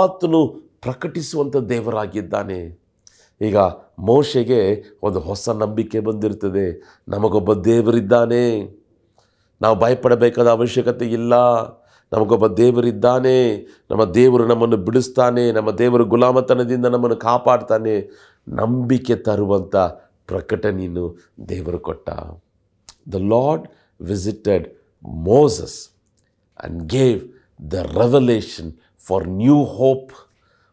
ಆತನು ಪ್ರಕಟಿಸುವಂಥ ದೇವರಾಗಿದ್ದಾನೆ ಈಗ ಮೋಶೆಗೆ ಒಂದು ಹೊಸ ನಂಬಿಕೆ ಬಂದಿರ್ತದೆ ನಮಗೊಬ್ಬ ದೇವರಿದ್ದಾನೆ ನಾವು ಭಯಪಡಬೇಕಾದ ಅವಶ್ಯಕತೆ ಇಲ್ಲ ನಮಗೊಬ್ಬ ದೇವರಿದ್ದಾನೆ ನಮ್ಮ ದೇವರು ನಮ್ಮನ್ನು ಬಿಡಿಸ್ತಾನೆ ನಮ್ಮ ದೇವರು ಗುಲಾಮತನದಿಂದ ನಮ್ಮನ್ನು ಕಾಪಾಡ್ತಾನೆ ನಂಬಿಕೆ ತರುವಂಥ ಪ್ರಕಟಣೆಯನ್ನು ದೇವರು ಕೊಟ್ಟ the Lord visited Moses and gave the revelation for new hope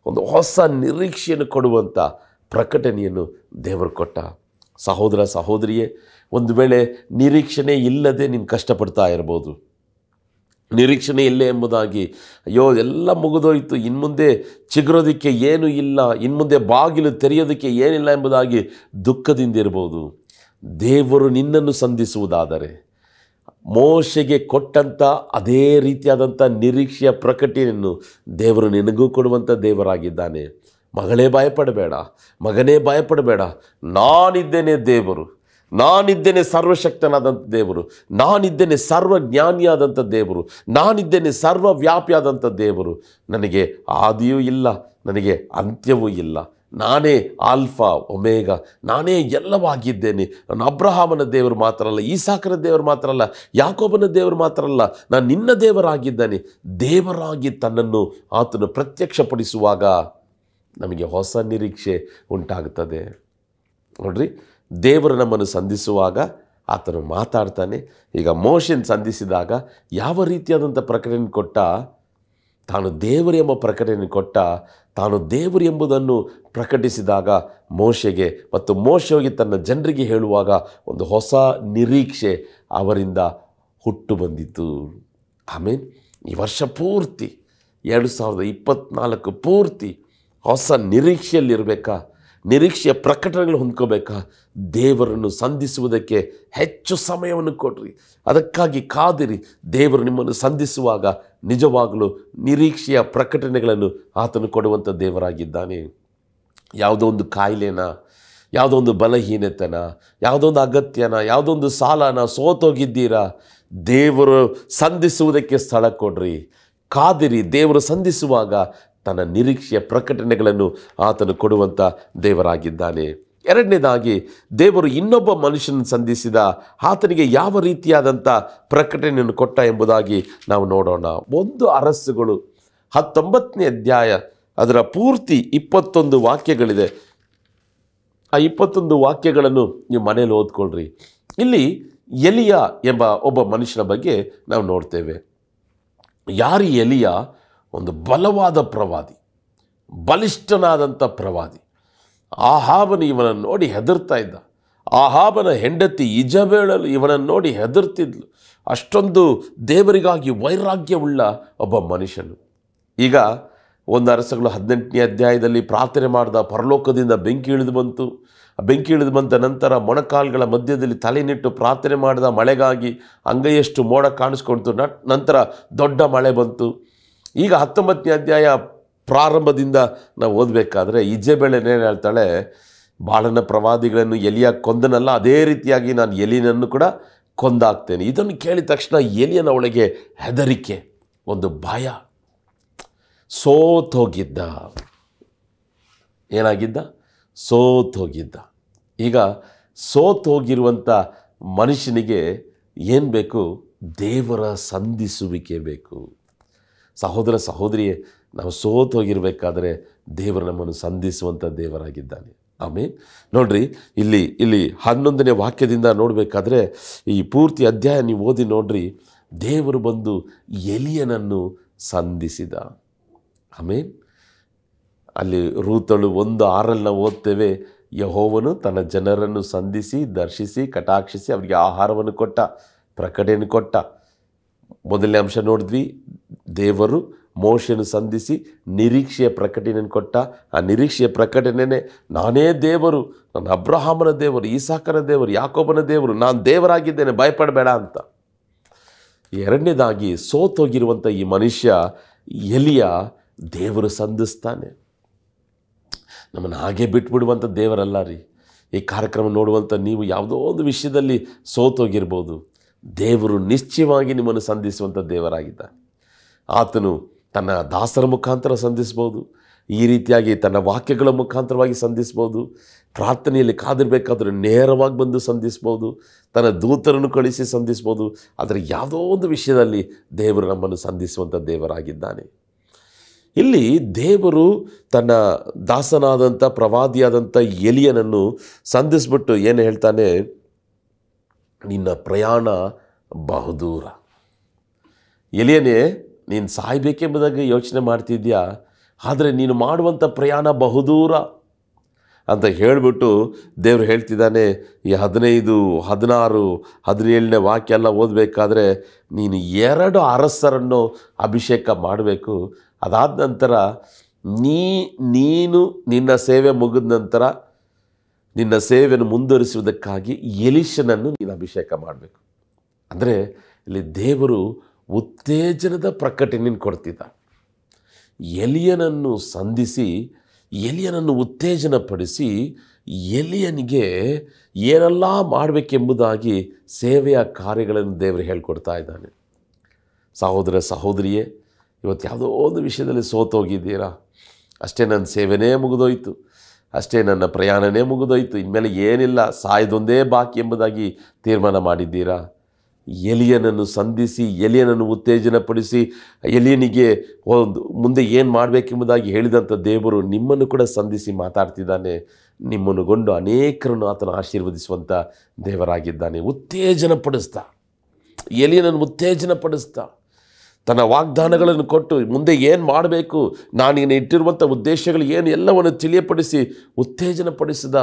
ಒಂದು ಹೊಸ ನಿರೀಕ್ಷೆಯನ್ನು ಕೊಡುವಂಥ ಪ್ರಕಟಣೆಯನ್ನು ದೇವರು ಕೊಟ್ಟ ಸಹೋದರ ಸಹೋದರಿಯೇ ಒಂದು ವೇಳೆ ನಿರೀಕ್ಷೆ ಇಲ್ಲದೆ ನೀನು ಕಷ್ಟಪಡ್ತಾ ಇರ್ಬೋದು ನಿರೀಕ್ಷಣೆ ಇಲ್ಲೇ ಎಂಬುದಾಗಿ ಅಯ್ಯೋ ಎಲ್ಲ ಮುಗಿದೋಯ್ತು ಇನ್ನು ಮುಂದೆ ಚಿಗುರೋದಕ್ಕೆ ಏನೂ ಇಲ್ಲ ಇನ್ನು ಮುಂದೆ ಬಾಗಿಲು ತೆರೆಯೋದಕ್ಕೆ ಏನಿಲ್ಲ ಎಂಬುದಾಗಿ ದುಃಖದಿಂದಿರ್ಬೋದು ದೇವರು ನಿನ್ನನ್ನು ಸಂಧಿಸುವುದಾದರೆ ಮೋಶೆಗೆ ಕೊಟ್ಟಂಥ ಅದೇ ರೀತಿಯಾದಂಥ ನಿರೀಕ್ಷೆಯ ಪ್ರಕಟಿಯನ್ನು ದೇವರು ನಿನಗೂ ಕೊಡುವಂಥ ದೇವರಾಗಿದ್ದಾನೆ ಮಗಳೇ ಭಯಪಡಬೇಡ ಮಗನೇ ಭಯಪಡಬೇಡ ನಾನಿದ್ದೇನೆ ದೇವರು ನಾನಿದ್ದೇನೆ ಸರ್ವಶಕ್ತನಾದಂಥ ದೇವರು ನಾನಿದ್ದೇನೆ ಸರ್ವಜ್ಞಾನಿಯಾದಂಥ ದೇವರು ನಾನಿದ್ದೇನೆ ವ್ಯಾಪಿಯಾದಂಥ ದೇವರು ನನಗೆ ಆದಿಯೂ ಇಲ್ಲ ನನಗೆ ಅಂತ್ಯವೂ ಇಲ್ಲ ನಾನೇ ಆಲ್ಫಾ ಒಮೇಗ ನಾನೇ ಎಲ್ಲವಾಗಿದ್ದೇನೆ ನಾನು ಅಬ್ರಹಾಮನ ದೇವರು ಮಾತ್ರ ಅಲ್ಲ ಈಸಾಕರ ದೇವರು ಮಾತ್ರ ಅಲ್ಲ ಯಾಕೋಬನ ದೇವರು ಮಾತ್ರ ಅಲ್ಲ ನಾನು ನಿನ್ನ ದೇವರಾಗಿದ್ದೇನೆ ದೇವರಾಗಿ ತನ್ನನ್ನು ಆತನು ಪ್ರತ್ಯಕ್ಷಪಡಿಸುವಾಗ ನಮಗೆ ಹೊಸ ನಿರೀಕ್ಷೆ ಉಂಟಾಗುತ್ತದೆ ನೋಡ್ರಿ ದೇವರು ನಮ್ಮನ್ನು ಸಂಧಿಸುವಾಗ ಆತನು ಮಾತಾಡ್ತಾನೆ ಈಗ ಮೋಷನ್ ಸಂಧಿಸಿದಾಗ ಯಾವ ರೀತಿಯಾದಂಥ ಪ್ರಕಟಣೆ ಕೊಟ್ಟ ತಾನು ದೇವರು ಎಂಬ ಪ್ರಕಟಣೆ ಕೊಟ್ಟ ತಾನು ದೇವರು ಎಂಬುದನ್ನು ಪ್ರಕಟಿಸಿದಾಗ ಮೋಶೆಗೆ ಮತ್ತು ಮೋಶೆಗೆ ತನ್ನ ಜನರಿಗೆ ಹೇಳುವಾಗ ಒಂದು ಹೊಸ ನಿರೀಕ್ಷೆ ಅವರಿಂದ ಹುಟ್ಟು ಬಂದಿತು ಮೀನ್ ಈ ವರ್ಷ ಪೂರ್ತಿ ಎರಡು ಸಾವಿರದ ಇಪ್ಪತ್ತ್ನಾಲ್ಕು ಪೂರ್ತಿ ಹೊಸ ನಿರೀಕ್ಷೆಯಲ್ಲಿರಬೇಕಾ ನಿರೀಕ್ಷೆಯ ಪ್ರಕಟಣೆಗಳು ಹೊಂದ್ಕೋಬೇಕಾ ದೇವರನ್ನು ಸಂಧಿಸುವುದಕ್ಕೆ ಹೆಚ್ಚು ಸಮಯವನ್ನು ಕೊಡ್ರಿ ಅದಕ್ಕಾಗಿ ಕಾದಿರಿ ದೇವರು ನಿಮ್ಮನ್ನು ಸಂಧಿಸುವಾಗ ನಿಜವಾಗಲೂ ನಿರೀಕ್ಷೆಯ ಪ್ರಕಟಣೆಗಳನ್ನು ಆತನು ಕೊಡುವಂಥ ದೇವರಾಗಿದ್ದಾನೆ ಯಾವುದೋ ಒಂದು ಕಾಯಿಲೆನ ಯಾವುದೋ ಒಂದು ಬಲಹೀನತೆನ ಯಾವುದೋ ಒಂದು ಅಗತ್ಯನ ಯಾವುದೋ ಒಂದು ಸಾಲನ ಸೋತೋಗಿದ್ದೀರಾ ದೇವರು ಸಂಧಿಸುವುದಕ್ಕೆ ಸ್ಥಳ ಕೊಡ್ರಿ ಕಾದಿರಿ ದೇವರು ಸಂಧಿಸುವಾಗ ತನ್ನ ನಿರೀಕ್ಷೆಯ ಪ್ರಕಟಣೆಗಳನ್ನು ಆತನು ಕೊಡುವಂಥ ದೇವರಾಗಿದ್ದಾನೆ ಎರಡನೇದಾಗಿ ದೇವರು ಇನ್ನೊಬ್ಬ ಮನುಷ್ಯನ ಸಂಧಿಸಿದ ಆತನಿಗೆ ಯಾವ ರೀತಿಯಾದಂಥ ಪ್ರಕಟಣೆಯನ್ನು ಕೊಟ್ಟ ಎಂಬುದಾಗಿ ನಾವು ನೋಡೋಣ ಒಂದು ಅರಸುಗಳು ಹತ್ತೊಂಬತ್ತನೇ ಅಧ್ಯಾಯ ಅದರ ಪೂರ್ತಿ ಇಪ್ಪತ್ತೊಂದು ವಾಕ್ಯಗಳಿದೆ ಆ ಇಪ್ಪತ್ತೊಂದು ವಾಕ್ಯಗಳನ್ನು ನೀವು ಮನೇಲಿ ಓದ್ಕೊಳ್ರಿ ಇಲ್ಲಿ ಎಲಿಯ ಎಂಬ ಒಬ್ಬ ಮನುಷ್ಯನ ಬಗ್ಗೆ ನಾವು ನೋಡ್ತೇವೆ ಯಾರು ಎಲಿಯ ಒಂದು ಬಲವಾದ ಪ್ರವಾದಿ ಬಲಿಷ್ಠನಾದಂಥ ಪ್ರವಾದಿ ಆಹಾಬನು ಇವನನ್ನು ನೋಡಿ ಹೆದರ್ತಾ ಇದ್ದ ಆಹಾಬನ ಹೆಂಡತಿ ಈಜಬೇಳಲು ಇವನನ್ನು ನೋಡಿ ಹೆದರ್ತಿದ್ಲು ಅಷ್ಟೊಂದು ದೇವರಿಗಾಗಿ ವೈರಾಗ್ಯವುಳ್ಳ ಒಬ್ಬ ಮನುಷ್ಯನು ಈಗ ಒಂದು ಅರಸಗಳು ಹದಿನೆಂಟನೇ ಅಧ್ಯಾಯದಲ್ಲಿ ಪ್ರಾರ್ಥನೆ ಮಾಡಿದ ಪರಲೋಕದಿಂದ ಬೆಂಕಿ ಇಳಿದು ಬಂತು ಆ ಬೆಂಕಿ ಇಳಿದು ಬಂದ ನಂತರ ಮೊಣಕಾಲುಗಳ ಮಧ್ಯದಲ್ಲಿ ತಲೆನಿಟ್ಟು ಪ್ರಾರ್ಥನೆ ಮಾಡಿದ ಮಳೆಗಾಗಿ ಅಂಗೈಯಷ್ಟು ಮೋಡ ಕಾಣಿಸ್ಕೊಳ್ತು ನಂತರ ದೊಡ್ಡ ಮಳೆ ಬಂತು ಈಗ ಹತ್ತೊಂಬತ್ತನೇ ಅಧ್ಯಾಯ ಪ್ರಾರಂಭದಿಂದ ನಾವು ಓದಬೇಕಾದ್ರೆ ಇಜ್ಜೆಬೇಳೆನೇನು ಹೇಳ್ತಾಳೆ ಬಾಳನ ಪ್ರವಾದಿಗಳನ್ನು ಎಲಿಯಾಗಿ ಕೊಂದನಲ್ಲ ಅದೇ ರೀತಿಯಾಗಿ ನಾನು ಎಲಿನನ್ನು ಕೂಡ ಕೊಂದಾಗ್ತೇನೆ ಇದನ್ನು ಕೇಳಿದ ತಕ್ಷಣ ಎಲಿಯನ ಒಳಗೆ ಹೆದರಿಕೆ ಒಂದು ಭಯ ಸೋತೋಗಿದ್ದ ಏನಾಗಿದ್ದ ಸೋತೋಗಿದ್ದ ಈಗ ಸೋತೋಗಿರುವಂಥ ಮನುಷ್ಯನಿಗೆ ಏನು ಬೇಕು ದೇವರ ಸಂಧಿಸುವಿಕೆ ಬೇಕು ಸಹೋದರ ಸಹೋದರಿಯೇ ನಾವು ಸೋತೋಗಿರಬೇಕಾದ್ರೆ ದೇವರು ನಮ್ಮನ್ನು ಸಂಧಿಸುವಂಥ ದೇವರಾಗಿದ್ದಾನೆ ಆಮೇಲೆ ನೋಡ್ರಿ ಇಲ್ಲಿ ಇಲ್ಲಿ ಹನ್ನೊಂದನೇ ವಾಕ್ಯದಿಂದ ನೋಡಬೇಕಾದ್ರೆ ಈ ಪೂರ್ತಿ ಅಧ್ಯಾಯ ನೀವು ಓದಿ ನೋಡ್ರಿ ದೇವರು ಬಂದು ಎಲಿಯನನ್ನು ಸಂಧಿಸಿದ ಆಮೇಲೆ ಅಲ್ಲಿ ರೂತಳು ಒಂದು ಆರಲ್ಲ ಓದ್ತೇವೆ ಯಹೋವನು ತನ್ನ ಜನರನ್ನು ಸಂಧಿಸಿ ದರ್ಶಿಸಿ ಕಟಾಕ್ಷಿಸಿ ಅವರಿಗೆ ಆಹಾರವನ್ನು ಕೊಟ್ಟ ಪ್ರಕಟೆಯನ್ನು ಕೊಟ್ಟ ಮೊದಲನೇ ಅಂಶ ನೋಡಿದ್ವಿ ದೇವರು ಮೋಷನು ಸಂಧಿಸಿ ನಿರೀಕ್ಷೆಯ ಪ್ರಕಟಣೆಯನ್ನು ಕೊಟ್ಟ ಆ ನಿರೀಕ್ಷೆಯ ಪ್ರಕಟಣೆನೇ ನಾನೇ ದೇವರು ನನ್ನ ಅಬ್ರಹಾಮನ ದೇವರು ಈಸಾಕನ ದೇವರು ಯಾಕೋಬನ ದೇವರು ನಾನು ದೇವರಾಗಿದ್ದೇನೆ ಭಯಪಡಬೇಡ ಅಂತ ಎರಡನೇದಾಗಿ ಸೋತೋಗಿರುವಂಥ ಈ ಮನುಷ್ಯ ಎಲಿಯ ದೇವರು ಸಂಧಿಸ್ತಾನೆ ನಮ್ಮನ್ನು ಹಾಗೆ ಬಿಟ್ಬಿಡುವಂಥ ದೇವರಲ್ಲ ರೀ ಈ ಕಾರ್ಯಕ್ರಮ ನೋಡುವಂಥ ನೀವು ಯಾವುದೋ ಒಂದು ವಿಷಯದಲ್ಲಿ ಸೋತೋಗಿರ್ಬೋದು ದೇವರು ನಿಶ್ಚಯವಾಗಿ ನಿಮ್ಮನ್ನು ಸಂಧಿಸುವಂಥ ದೇವರಾಗಿದ್ದ ಆತನು ತನ್ನ ದಾಸರ ಮುಖಾಂತರ ಸಂಧಿಸ್ಬೋದು ಈ ರೀತಿಯಾಗಿ ತನ್ನ ವಾಕ್ಯಗಳ ಮುಖಾಂತರವಾಗಿ ಸಂಧಿಸ್ಬೋದು ಪ್ರಾರ್ಥನೆಯಲ್ಲಿ ಕಾದಿರಬೇಕಾದ್ರೆ ನೇರವಾಗಿ ಬಂದು ಸಂಧಿಸ್ಬೋದು ತನ್ನ ದೂತರನ್ನು ಕಳಿಸಿ ಸಂಧಿಸ್ಬೋದು ಆದರೆ ಯಾವುದೋ ಒಂದು ವಿಷಯದಲ್ಲಿ ದೇವರು ನಮ್ಮನ್ನು ಸಂಧಿಸುವಂಥ ದೇವರಾಗಿದ್ದಾನೆ ಇಲ್ಲಿ ದೇವರು ತನ್ನ ದಾಸನಾದಂಥ ಪ್ರವಾದಿಯಾದಂಥ ಎಲಿಯನನ್ನು ಸಂಧಿಸ್ಬಿಟ್ಟು ಏನು ಹೇಳ್ತಾನೆ ನಿನ್ನ ಪ್ರಯಾಣ ಬಹುದೂರ ಎಲಿಯನೇ ನೀನು ಸಾಯ್ಬೇಕೆಂಬುದಾಗಿ ಯೋಚನೆ ಮಾಡ್ತಿದ್ಯಾ ಆದರೆ ನೀನು ಮಾಡುವಂಥ ಪ್ರಯಾಣ ಬಹುದೂರ ಅಂತ ಹೇಳಿಬಿಟ್ಟು ದೇವರು ಹೇಳ್ತಿದ್ದಾನೆ ಈ ಹದಿನೈದು ಹದಿನಾರು ಹದಿನೇಳನೇ ವಾಕ್ಯ ಎಲ್ಲ ಓದಬೇಕಾದ್ರೆ ನೀನು ಎರಡು ಅರಸರನ್ನು ಅಭಿಷೇಕ ಮಾಡಬೇಕು ಅದಾದ ನಂತರ ನೀ ನೀನು ನಿನ್ನ ಸೇವೆ ಮುಗಿದ ನಂತರ ನಿನ್ನ ಸೇವೆಯನ್ನು ಮುಂದುವರಿಸುವುದಕ್ಕಾಗಿ ಎಲಿಷನನ್ನು ನೀನು ಅಭಿಷೇಕ ಮಾಡಬೇಕು ಅಂದರೆ ಇಲ್ಲಿ ದೇವರು ಉತ್ತೇಜನದ ಪ್ರಕಟಣೆಯನ್ನು ಕೊಡ್ತಿದ್ದ ಎಲಿಯನನ್ನು ಸಂಧಿಸಿ ಎಲಿಯನನ್ನು ಉತ್ತೇಜನಪಡಿಸಿ ಎಲಿಯನಿಗೆ ಏನೆಲ್ಲ ಮಾಡಬೇಕೆಂಬುದಾಗಿ ಸೇವೆಯ ಕಾರ್ಯಗಳನ್ನು ದೇವರು ಹೇಳಿಕೊಡ್ತಾ ಇದ್ದಾನೆ ಸಹೋದರ ಸಹೋದರಿಯೇ ಇವತ್ತು ಯಾವುದೋ ಒಂದು ವಿಷಯದಲ್ಲಿ ಸೋತೋಗಿದ್ದೀರಾ ಅಷ್ಟೇ ನನ್ನ ಸೇವೆನೇ ಮುಗಿದೋಯ್ತು ಅಷ್ಟೇ ನನ್ನ ಪ್ರಯಾಣನೇ ಮುಗಿದೋಯ್ತು ಇನ್ಮೇಲೆ ಏನಿಲ್ಲ ಸಾಯ್ದೊಂದೇ ಬಾಕಿ ಎಂಬುದಾಗಿ ತೀರ್ಮಾನ ಮಾಡಿದ್ದೀರಾ ಎಲಿಯನನ್ನು ಸಂಧಿಸಿ ಎಲಿಯನನ್ನು ಉತ್ತೇಜನಪಡಿಸಿ ಎಲಿಯನಿಗೆ ಒಂದು ಮುಂದೆ ಏನು ಮಾಡಬೇಕೆಂಬುದಾಗಿ ಹೇಳಿದಂಥ ದೇವರು ನಿಮ್ಮನ್ನು ಕೂಡ ಸಂಧಿಸಿ ಮಾತಾಡ್ತಿದ್ದಾನೆ ನಿಮ್ಮನ್ನು ಗೊಂಡು ಅನೇಕರನ್ನು ಆತನ ಆಶೀರ್ವದಿಸುವಂಥ ದೇವರಾಗಿದ್ದಾನೆ ಉತ್ತೇಜನಪಡಿಸ್ತಾ ಎಲಿಯನನ್ನು ಪಡಿಸ್ತಾ ತನ್ನ ವಾಗ್ದಾನಗಳನ್ನು ಕೊಟ್ಟು ಮುಂದೆ ಏನು ಮಾಡಬೇಕು ನಾನೀನು ಇಟ್ಟಿರುವಂಥ ಉದ್ದೇಶಗಳು ಏನು ಎಲ್ಲವನ್ನು ತಿಳಿಯಪಡಿಸಿ ಉತ್ತೇಜನಪಡಿಸಿದ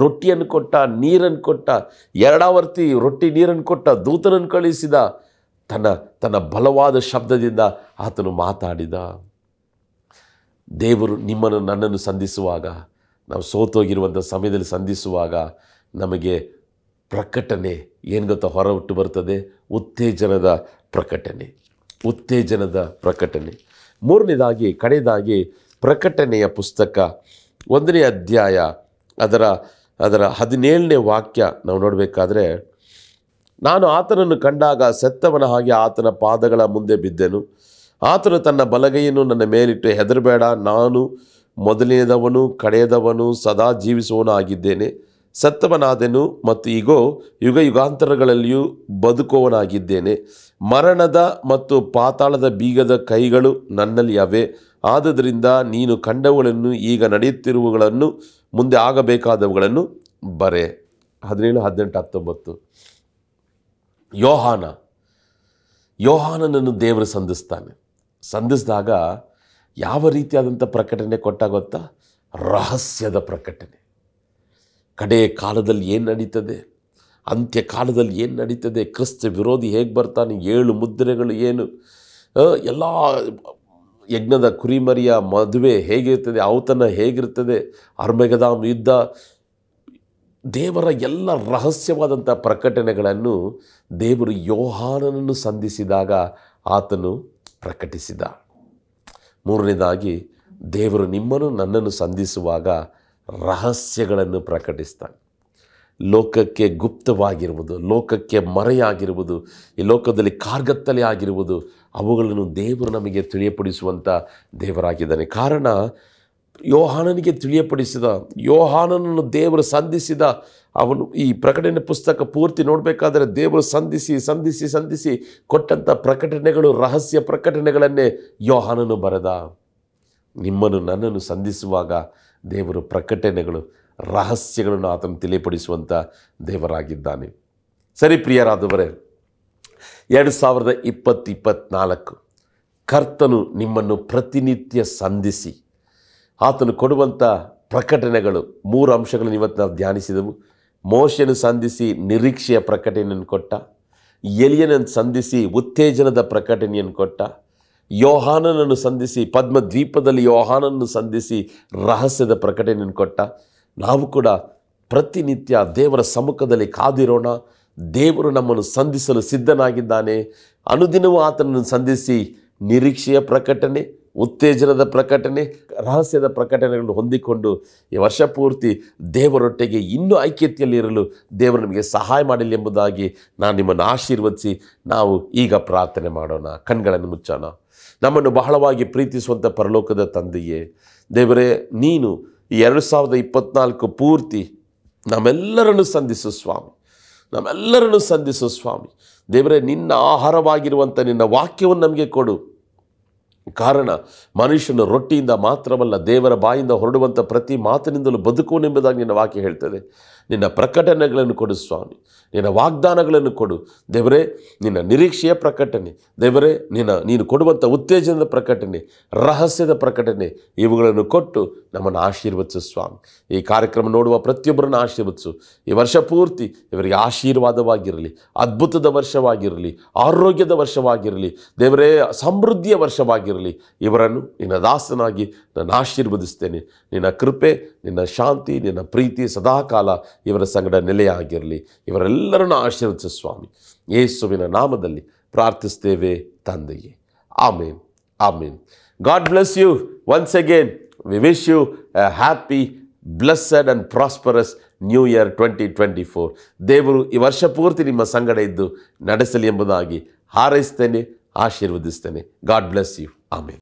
ರೊಟ್ಟಿಯನ್ನು ಕೊಟ್ಟ ನೀರನ್ನು ಕೊಟ್ಟ ಎರಡಾವರ್ತಿ ರೊಟ್ಟಿ ನೀರನ್ನು ಕೊಟ್ಟ ದೂತನನ್ನು ಕಳುಹಿಸಿದ ತನ್ನ ತನ್ನ ಬಲವಾದ ಶಬ್ದದಿಂದ ಆತನು ಮಾತಾಡಿದ ದೇವರು ನಿಮ್ಮನ್ನು ನನ್ನನ್ನು ಸಂಧಿಸುವಾಗ ನಾವು ಸೋತೋಗಿರುವಂಥ ಸಮಯದಲ್ಲಿ ಸಂಧಿಸುವಾಗ ನಮಗೆ ಪ್ರಕಟಣೆ ಏನು ಗೊತ್ತಾ ಹೊರಹುಟ್ಟು ಬರ್ತದೆ ಉತ್ತೇಜನದ ಪ್ರಕಟಣೆ ಉತ್ತೇಜನದ ಪ್ರಕಟಣೆ ಮೂರನೇದಾಗಿ ಕಡೆಯದಾಗಿ ಪ್ರಕಟಣೆಯ ಪುಸ್ತಕ ಒಂದನೇ ಅಧ್ಯಾಯ ಅದರ ಅದರ ಹದಿನೇಳನೇ ವಾಕ್ಯ ನಾವು ನೋಡಬೇಕಾದ್ರೆ ನಾನು ಆತನನ್ನು ಕಂಡಾಗ ಸೆತ್ತವನ ಹಾಗೆ ಆತನ ಪಾದಗಳ ಮುಂದೆ ಬಿದ್ದೆನು ಆತನು ತನ್ನ ಬಲಗೈಯನ್ನು ನನ್ನ ಮೇಲಿಟ್ಟು ಹೆದರಬೇಡ ನಾನು ಮೊದಲನೇದವನು ಕಡೆಯದವನು ಸದಾ ಜೀವಿಸುವವನು ಆಗಿದ್ದೇನೆ ಸತ್ತವನಾದೆನು ಮತ್ತು ಈಗೋ ಯುಗ ಯುಗಾಂತರಗಳಲ್ಲಿಯೂ ಬದುಕುವವನಾಗಿದ್ದೇನೆ ಮರಣದ ಮತ್ತು ಪಾತಾಳದ ಬೀಗದ ಕೈಗಳು ನನ್ನಲ್ಲಿ ಅವೆ ಆದ್ದರಿಂದ ನೀನು ಕಂಡವುಗಳನ್ನು ಈಗ ನಡೆಯುತ್ತಿರುವುಗಳನ್ನು ಮುಂದೆ ಆಗಬೇಕಾದವುಗಳನ್ನು ಬರೆ ಹದಿನೇಳು ಹದಿನೆಂಟು ಹತ್ತೊಂಬತ್ತು ಯೋಹಾನ ಯೋಹಾನನನ್ನು ದೇವರು ಸಂಧಿಸ್ತಾನೆ ಸಂಧಿಸಿದಾಗ ಯಾವ ರೀತಿಯಾದಂಥ ಪ್ರಕಟಣೆ ಗೊತ್ತಾ ರಹಸ್ಯದ ಪ್ರಕಟಣೆ ಕಡೆಯ ಕಾಲದಲ್ಲಿ ಏನು ನಡೀತದೆ ಅಂತ್ಯಕಾಲದಲ್ಲಿ ಏನು ನಡೀತದೆ ಕ್ರಿಸ್ತ ವಿರೋಧಿ ಹೇಗೆ ಬರ್ತಾನೆ ಏಳು ಮುದ್ರೆಗಳು ಏನು ಎಲ್ಲ ಯಜ್ಞದ ಕುರಿಮರಿಯ ಮದುವೆ ಹೇಗಿರ್ತದೆ ಔತನ ಹೇಗಿರ್ತದೆ ಅರ್ಮೆಗದಾಮ್ ಯುದ್ಧ ದೇವರ ಎಲ್ಲ ರಹಸ್ಯವಾದಂಥ ಪ್ರಕಟಣೆಗಳನ್ನು ದೇವರು ಯೋಹಾನನನ್ನು ಸಂಧಿಸಿದಾಗ ಆತನು ಪ್ರಕಟಿಸಿದ ಮೂರನೇದಾಗಿ ದೇವರು ನಿಮ್ಮನ್ನು ನನ್ನನ್ನು ಸಂಧಿಸುವಾಗ ರಹಸ್ಯಗಳನ್ನು ಪ್ರಕಟಿಸ್ತಾನೆ ಲೋಕಕ್ಕೆ ಗುಪ್ತವಾಗಿರುವುದು ಲೋಕಕ್ಕೆ ಮರೆಯಾಗಿರುವುದು ಈ ಲೋಕದಲ್ಲಿ ಕಾರ್ಗತ್ತಲೆ ಆಗಿರುವುದು ಅವುಗಳನ್ನು ದೇವರು ನಮಗೆ ತಿಳಿಯಪಡಿಸುವಂಥ ದೇವರಾಗಿದ್ದಾನೆ ಕಾರಣ ಯೋಹಾನನಿಗೆ ತಿಳಿಯಪಡಿಸಿದ ಯೋಹಾನನನ್ನು ದೇವರು ಸಂಧಿಸಿದ ಅವನು ಈ ಪ್ರಕಟಣೆ ಪುಸ್ತಕ ಪೂರ್ತಿ ನೋಡಬೇಕಾದರೆ ದೇವರು ಸಂಧಿಸಿ ಸಂಧಿಸಿ ಸಂಧಿಸಿ ಕೊಟ್ಟಂಥ ಪ್ರಕಟಣೆಗಳು ರಹಸ್ಯ ಪ್ರಕಟಣೆಗಳನ್ನೇ ಯೋಹಾನನು ಬರೆದ ನಿಮ್ಮನ್ನು ನನ್ನನ್ನು ಸಂಧಿಸುವಾಗ ದೇವರು ಪ್ರಕಟಣೆಗಳು ರಹಸ್ಯಗಳನ್ನು ಆತನು ತಿಳಿಪಡಿಸುವಂಥ ದೇವರಾಗಿದ್ದಾನೆ ಸರಿ ಪ್ರಿಯರಾದವರೇ ಎರಡು ಸಾವಿರದ ಇಪ್ಪತ್ತು ಇಪ್ಪತ್ತ್ನಾಲ್ಕು ಕರ್ತನು ನಿಮ್ಮನ್ನು ಪ್ರತಿನಿತ್ಯ ಸಂಧಿಸಿ ಆತನು ಕೊಡುವಂಥ ಪ್ರಕಟಣೆಗಳು ಮೂರು ಅಂಶಗಳನ್ನು ಇವತ್ತು ನಾವು ಧ್ಯಾನಿಸಿದೆವು ಮೋಶನ್ನು ಸಂಧಿಸಿ ನಿರೀಕ್ಷೆಯ ಪ್ರಕಟಣೆಯನ್ನು ಕೊಟ್ಟ ಎಲಿಯನನ್ನು ಸಂಧಿಸಿ ಉತ್ತೇಜನದ ಪ್ರಕಟಣೆಯನ್ನು ಕೊಟ್ಟ ಯೋಹಾನನನ್ನು ಸಂಧಿಸಿ ಪದ್ಮದ್ವೀಪದಲ್ಲಿ ಯೋಹಾನನ್ನು ಸಂಧಿಸಿ ರಹಸ್ಯದ ಪ್ರಕಟಣೆಯನ್ನು ಕೊಟ್ಟ ನಾವು ಕೂಡ ಪ್ರತಿನಿತ್ಯ ದೇವರ ಸಮ್ಮುಖದಲ್ಲಿ ಕಾದಿರೋಣ ದೇವರು ನಮ್ಮನ್ನು ಸಂಧಿಸಲು ಸಿದ್ಧನಾಗಿದ್ದಾನೆ ಅನುದಿನವೂ ಆತನನ್ನು ಸಂಧಿಸಿ ನಿರೀಕ್ಷೆಯ ಪ್ರಕಟಣೆ ಉತ್ತೇಜನದ ಪ್ರಕಟಣೆ ರಹಸ್ಯದ ಪ್ರಕಟಣೆಗಳನ್ನು ಹೊಂದಿಕೊಂಡು ಈ ವರ್ಷ ಪೂರ್ತಿ ದೇವರೊಟ್ಟಿಗೆ ಇನ್ನೂ ಐಕ್ಯತೆಯಲ್ಲಿರಲು ದೇವರು ನಮಗೆ ಸಹಾಯ ಮಾಡಲಿ ಎಂಬುದಾಗಿ ನಾನು ನಿಮ್ಮನ್ನು ಆಶೀರ್ವದಿಸಿ ನಾವು ಈಗ ಪ್ರಾರ್ಥನೆ ಮಾಡೋಣ ಕಣ್ಗಳನ್ನು ಮುಚ್ಚೋಣ ನಮ್ಮನ್ನು ಬಹಳವಾಗಿ ಪ್ರೀತಿಸುವಂಥ ಪರಲೋಕದ ತಂದೆಯೇ ದೇವರೇ ನೀನು ಎರಡು ಸಾವಿರದ ಇಪ್ಪತ್ನಾಲ್ಕು ಪೂರ್ತಿ ನಮ್ಮೆಲ್ಲರನ್ನು ಸಂಧಿಸು ಸ್ವಾಮಿ ನಮ್ಮೆಲ್ಲರನ್ನು ಸಂಧಿಸು ಸ್ವಾಮಿ ದೇವರೇ ನಿನ್ನ ಆಹಾರವಾಗಿರುವಂಥ ನಿನ್ನ ವಾಕ್ಯವನ್ನು ನಮಗೆ ಕೊಡು ಕಾರಣ ಮನುಷ್ಯನ ರೊಟ್ಟಿಯಿಂದ ಮಾತ್ರವಲ್ಲ ದೇವರ ಬಾಯಿಂದ ಹೊರಡುವಂಥ ಪ್ರತಿ ಮಾತಿನಿಂದಲೂ ಬದುಕುವನೆಂಬುದಾಗಿ ನಿನ್ನ ವಾಕ್ಯ ಹೇಳ್ತದೆ ನಿನ್ನ ಪ್ರಕಟಣೆಗಳನ್ನು ಕೊಡು ಸ್ವಾಮಿ ನಿನ್ನ ವಾಗ್ದಾನಗಳನ್ನು ಕೊಡು ದೇವರೇ ನಿನ್ನ ನಿರೀಕ್ಷೆಯ ಪ್ರಕಟಣೆ ದೇವರೇ ನಿನ್ನ ನೀನು ಕೊಡುವಂಥ ಉತ್ತೇಜನದ ಪ್ರಕಟಣೆ ರಹಸ್ಯದ ಪ್ರಕಟಣೆ ಇವುಗಳನ್ನು ಕೊಟ್ಟು ನಮ್ಮನ್ನು ಆಶೀರ್ವದಿಸು ಸ್ವಾಮಿ ಈ ಕಾರ್ಯಕ್ರಮ ನೋಡುವ ಪ್ರತಿಯೊಬ್ಬರನ್ನು ಆಶೀರ್ವದಿಸು ಈ ವರ್ಷ ಪೂರ್ತಿ ಇವರಿಗೆ ಆಶೀರ್ವಾದವಾಗಿರಲಿ ಅದ್ಭುತದ ವರ್ಷವಾಗಿರಲಿ ಆರೋಗ್ಯದ ವರ್ಷವಾಗಿರಲಿ ದೇವರೇ ಸಮೃದ್ಧಿಯ ವರ್ಷವಾಗಿರಲಿ ಇವರನ್ನು ನಿನ್ನ ದಾಸನಾಗಿ ನಾನು ಆಶೀರ್ವದಿಸ್ತೇನೆ ನಿನ್ನ ಕೃಪೆ ನಿನ್ನ ಶಾಂತಿ ನಿನ್ನ ಪ್ರೀತಿ ಸದಾಕಾಲ ಇವರ ಸಂಗಡ ನೆಲೆಯಾಗಿರಲಿ ಇವರೆಲ್ಲರನ್ನು ಆಶೀರ್ವದಿಸ ಸ್ವಾಮಿ ಯೇಸುವಿನ ನಾಮದಲ್ಲಿ ಪ್ರಾರ್ಥಿಸ್ತೇವೆ ತಂದೆಯೇ ಆಮೇನ್ ಆಮೇನ್ God bless you once again we wish you happy blessed and prosperous new year twenty twenty four ದೇವರು ಈ ವರ್ಷ ಪೂರ್ತಿ ನಿಮ್ಮ ಸಂಗಡ ಇದ್ದು ನಡೆಸಲಿ ಎಂಬುದಾಗಿ ಹಾರೈಸ್ತೇನೆ ಆಶೀರ್ವದಿಸ್ತೇನೆ ಗಾಡ್ ಬ್ಲೆಸ್ ಯು ಆಮೇನ್